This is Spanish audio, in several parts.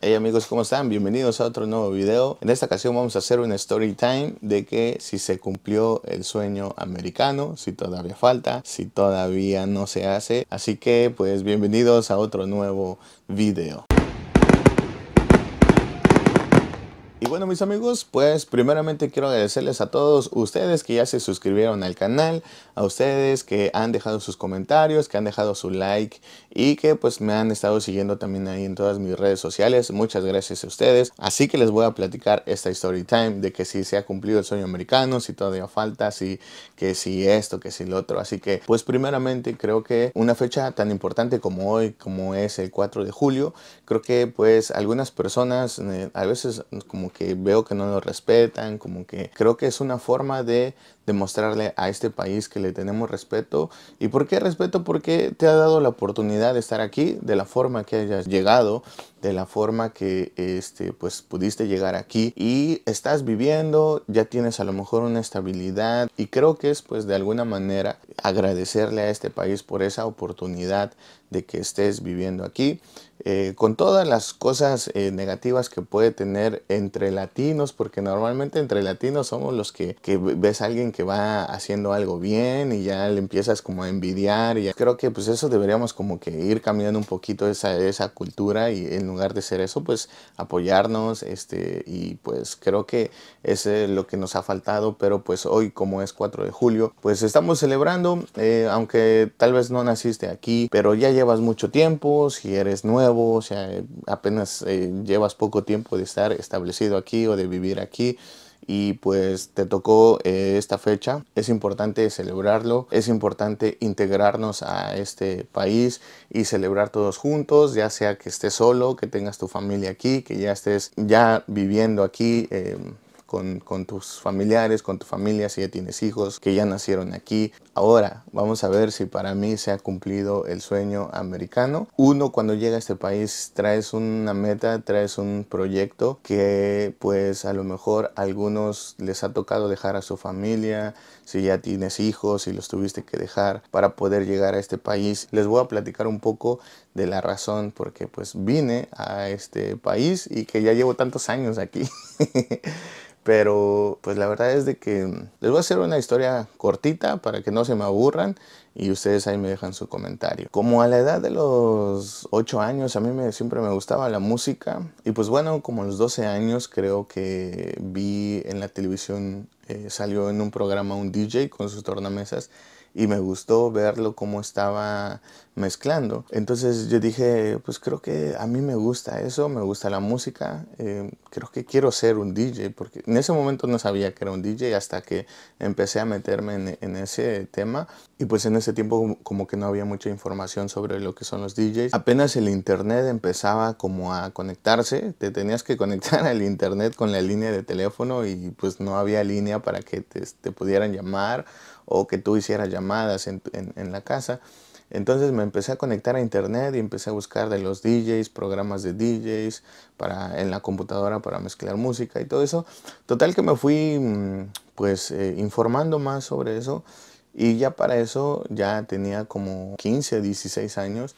Hey amigos, ¿cómo están? Bienvenidos a otro nuevo video. En esta ocasión vamos a hacer un story time de que si se cumplió el sueño americano, si todavía falta, si todavía no se hace. Así que pues bienvenidos a otro nuevo video. Y bueno mis amigos, pues primeramente quiero agradecerles a todos ustedes que ya se suscribieron al canal, a ustedes que han dejado sus comentarios, que han dejado su like y que pues me han estado siguiendo también ahí en todas mis redes sociales. Muchas gracias a ustedes. Así que les voy a platicar esta story time de que si se ha cumplido el sueño americano, si todavía falta, si que si esto, que si lo otro. Así que pues primeramente creo que una fecha tan importante como hoy, como es el 4 de julio, creo que pues algunas personas eh, a veces como que veo que no lo respetan, como que creo que es una forma de demostrarle a este país que le tenemos respeto. ¿Y por qué respeto? Porque te ha dado la oportunidad de estar aquí de la forma que hayas llegado, de la forma que este, pues, pudiste llegar aquí y estás viviendo, ya tienes a lo mejor una estabilidad y creo que es pues de alguna manera agradecerle a este país por esa oportunidad de que estés viviendo aquí. Eh, con todas las cosas eh, negativas que puede tener entre latinos, porque normalmente entre latinos somos los que, ves a alguien que va haciendo algo bien y ya le empiezas como a envidiar y creo que pues eso deberíamos como que ir cambiando un poquito esa, esa cultura y en lugar de ser eso pues apoyarnos este y pues creo que es eh, lo que nos ha faltado pero pues hoy como es 4 de julio pues estamos celebrando aunque tal vez no naciste aquí pero ya llevas mucho tiempo si eres nuevo o sea, apenas eh, llevas poco tiempo de estar establecido aquí o de vivir aquí y pues te tocó eh, esta fecha. Es importante celebrarlo, es importante integrarnos a este país y celebrar todos juntos, ya sea que estés solo, que tengas tu familia aquí, que ya estés ya viviendo aquí. Eh, con, con, tus familiares, con tu familia, si ya tienes hijos que ya nacieron aquí. Ahora vamos a ver si para mí se ha cumplido el sueño americano. Uno cuando llega a este país traes una meta, traes un proyecto que pues a lo mejor a algunos les ha tocado dejar a su familia, si ya tienes hijos, y los tuviste que dejar para poder llegar a este país. Les voy a platicar un poco de la razón porque pues vine a este país y que ya llevo tantos años aquí. Pero pues la verdad es de que les voy a hacer una historia cortita para que no se me aburran y ustedes ahí me dejan su comentario. Como a la edad de los 8 años a mí me, siempre me gustaba la música y pues bueno, como a los 12 años creo que vi en la televisión, eh, salió en un programa un DJ con sus tornamesas y me gustó verlo cómo estaba mezclando. Entonces yo dije, pues creo que a mí me gusta eso, me gusta la música, eh, creo que quiero ser un DJ, porque en ese momento no sabía que era un DJ hasta que empecé a meterme en, ese tema y pues en ese tiempo como que no había mucha información sobre lo que son los DJs. Apenas el internet empezaba como a conectarse, te tenías que conectar al internet con la línea de teléfono y pues no había línea para que te, te pudieran llamar o que tú hicieras llamadas en, la casa. Entonces me empecé a conectar a internet y empecé a buscar de los DJs, programas de DJs para, en la computadora para mezclar música y todo eso. Total que me fui mm, pues eh, informando más sobre eso y ya para eso ya tenía como 15, 16 años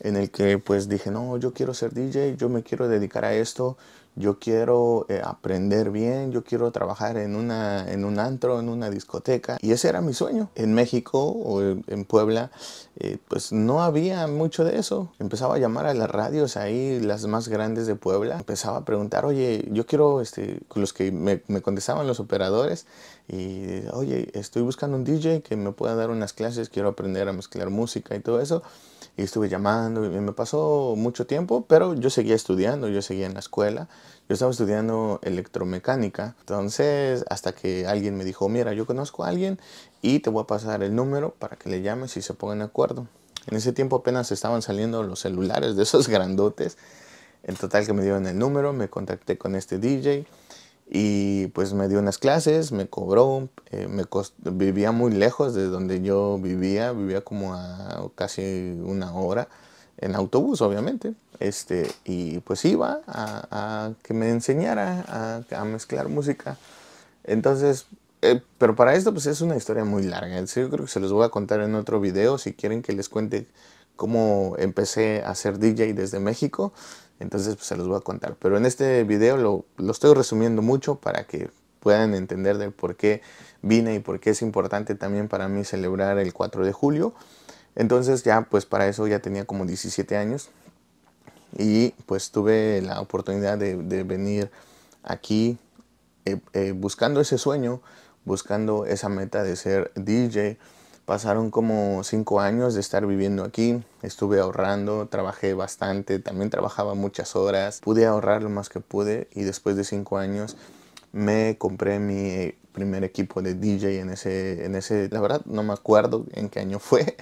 en el que pues dije, no, yo quiero ser DJ, yo me quiero dedicar a esto, yo quiero eh, aprender bien, yo quiero trabajar en, una, en un antro, en una discoteca. Y ese era mi sueño. En México o en Puebla, eh, pues no había mucho de eso. Empezaba a llamar a las radios ahí, las más grandes de Puebla. Empezaba a preguntar, oye, yo quiero, este, los que me, me contestaban los operadores, y oye, estoy buscando un DJ que me pueda dar unas clases, quiero aprender a mezclar música y todo eso. Y estuve llamando y me pasó mucho tiempo, pero yo seguía estudiando, yo seguía en la escuela. Yo estaba estudiando electromecánica, entonces hasta que alguien me dijo, mira, yo conozco a alguien y te voy a pasar el número para que le llames y se pongan de acuerdo. En ese tiempo apenas estaban saliendo los celulares de esos grandotes. En total que me dieron el número, me contacté con este DJ y pues me dio unas clases, me cobró, eh, me vivía muy lejos de donde yo vivía, vivía como a casi una hora en autobús obviamente. Este, y pues iba a, que me enseñara a, mezclar música. Entonces, eh, pero para esto pues es una historia muy larga. yo creo que se los voy a contar en otro video si quieren que les cuente cómo empecé a ser DJ desde México. Entonces pues, se los voy a contar. Pero en este video lo, lo estoy resumiendo mucho para que puedan entender del por qué vine y por qué es importante también para mí celebrar el 4 de julio. Entonces ya pues para eso ya tenía como 17 años y pues tuve la oportunidad de, venir aquí eh, eh, buscando ese sueño, buscando esa meta de ser DJ. Pasaron como cinco años de estar viviendo aquí, estuve ahorrando, trabajé bastante, también trabajaba muchas horas, pude ahorrar lo más que pude y después de cinco años me compré mi primer equipo de DJ en ese, en ese, la verdad no me acuerdo en qué año fue,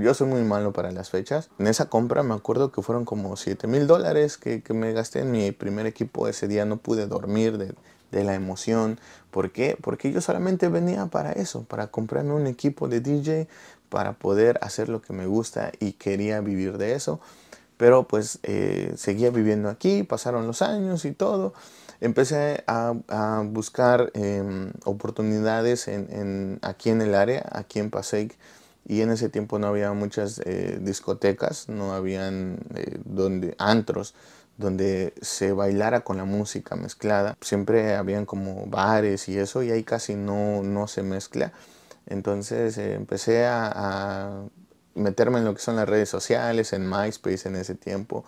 yo soy muy malo para las fechas. En esa compra me acuerdo que fueron como 7 mil dólares que, que, me gasté en mi primer equipo ese día. No pude dormir de, de, la emoción. ¿Por qué? Porque yo solamente venía para eso, para comprarme un equipo de DJ, para poder hacer lo que me gusta y quería vivir de eso. Pero pues eh, seguía viviendo aquí, pasaron los años y todo. Empecé a, a buscar em, oportunidades en, en, aquí en el área, aquí en Passaic y en ese tiempo no había muchas eh, discotecas, no habían eh, donde, antros donde se bailara con la música mezclada. Siempre habían como bares y eso y ahí casi no, no se mezcla. Entonces eh, empecé a, a meterme en lo que son las redes sociales, en MySpace en ese tiempo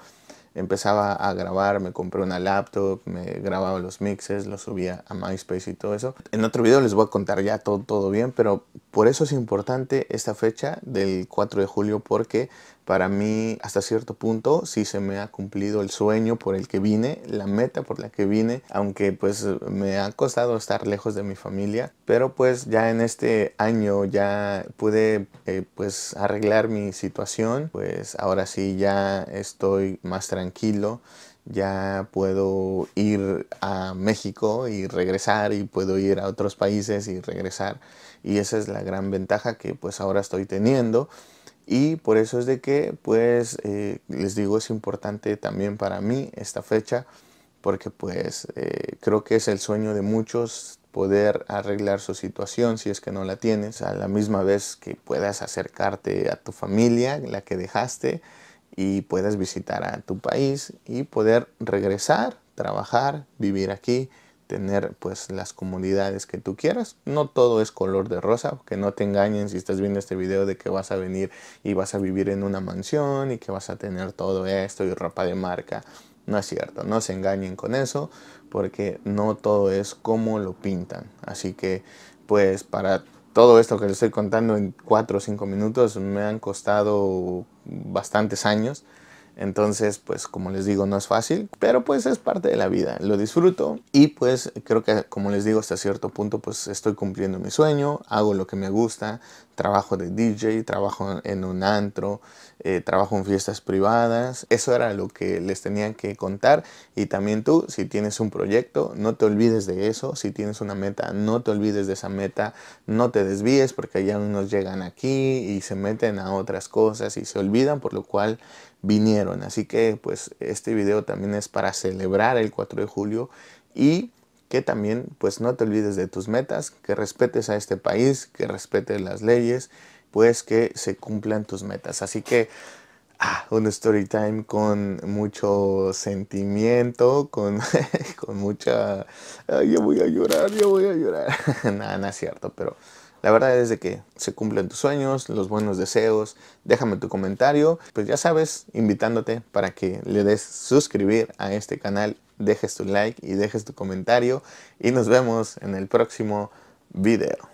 empezaba a grabar, me compré una laptop, me grababa los mixes, los subía a MySpace y todo eso. En otro video les voy a contar ya todo, todo bien, pero por eso es importante esta fecha del 4 de julio porque para mí hasta cierto punto sí se me ha cumplido el sueño por el que vine, la meta por la que vine, aunque pues me ha costado estar lejos de mi familia, pero pues ya en este año ya pude eh, pues arreglar mi situación, pues ahora sí ya estoy más tranquilo tranquilo, ya puedo ir a México y regresar y puedo ir a otros países y regresar. Y esa es la gran ventaja que pues ahora estoy teniendo. Y por eso es de que pues eh, les digo es importante también para mí esta fecha porque pues eh, creo que es el sueño de muchos poder arreglar su situación si es que no la tienes, a la misma vez que puedas acercarte a tu familia, la que dejaste, y puedes visitar a tu país y poder regresar, trabajar, vivir aquí, tener pues las comunidades que tú quieras. No todo es color de rosa, que no te engañen si estás viendo este video de que vas a venir y vas a vivir en una mansión y que vas a tener todo esto y ropa de marca. No es cierto, no se engañen con eso porque no todo es como lo pintan. Así que pues para todo esto que les estoy contando en 4 o 5 minutos me han costado bastantes años entonces, pues como les digo, no es fácil, pero pues es parte de la vida, lo disfruto y pues creo que como les digo, hasta cierto punto pues estoy cumpliendo mi sueño, hago lo que me gusta, trabajo de DJ, trabajo en un antro, eh, trabajo en fiestas privadas, eso era lo que les tenía que contar y también tú, si tienes un proyecto, no te olvides de eso, si tienes una meta, no te olvides de esa meta, no te desvíes porque ya unos llegan aquí y se meten a otras cosas y se olvidan, por lo cual vinieron. Así que pues este video también es para celebrar el 4 de julio y que también pues no te olvides de tus metas, que respetes a este país, que respetes las leyes, pues que se cumplan tus metas. Así que ah, un story time con mucho sentimiento, con, con mucha... yo voy a llorar, yo voy a llorar. Nada, no es cierto, pero la verdad es de que se cumplen tus sueños, los buenos deseos. Déjame tu comentario. Pues ya sabes, invitándote para que le des suscribir a este canal, dejes tu like y dejes tu comentario. Y nos vemos en el próximo video.